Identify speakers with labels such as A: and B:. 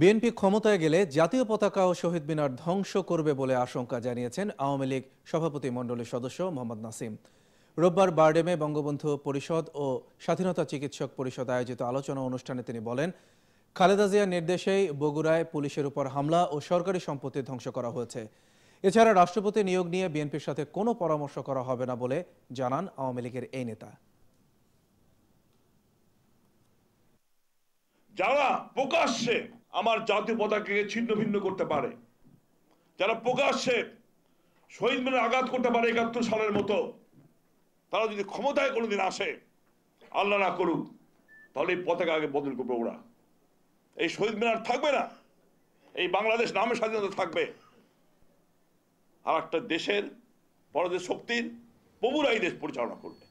A: BNP ক্ষমতায় গেলে জাতীয় পতাকা ও শহীদ মিনার ধ্বংস করবে বলে আশঙ্কা জানিয়েছেন আওয়ামী লীগ সভাপতি মণ্ডলীর সদস্য মোহাম্মদ নাসিম রোববার বারডেমে বঙ্গবন্ধু পরিষদ ও স্বাধীনতা চিকিৎসক পরিষদ আয়োজিত আলোচনা অনুষ্ঠানে তিনি বলেন খালেদা জিয়ার নির্দেশেই বগুড়ায় পুলিশের উপর হামলা ও সরকারি সম্পত্তি ধ্বংস করা হয়েছে এছাড়া রাষ্ট্রপতি নিয়োগ নিয়ে বিএনপির সাথে কোনো পরামর্শ করা হবে না বলে জানান আওয়ামী লীগের এই নেতা
B: যারা প্রকাশ্যে আমার জাতীয় পতাকাকে ছিন্ন ভিন্ন করতে পারে যারা প্রকাশ্যে শহীদ মিনার আঘাত করতে পারে একাত্তর সালের মতো তারা যদি ক্ষমতায় কোনোদিন আসে আল্লাহ না করুক তাহলে এই পতাকা আগে বদল করবে ওরা এই শহীদ মিনার থাকবে না এই বাংলাদেশ নামে স্বাধীনতা থাকবে আর একটা দেশের বড়দের শক্তির প্রভুরা এই দেশ পরিচালনা করবে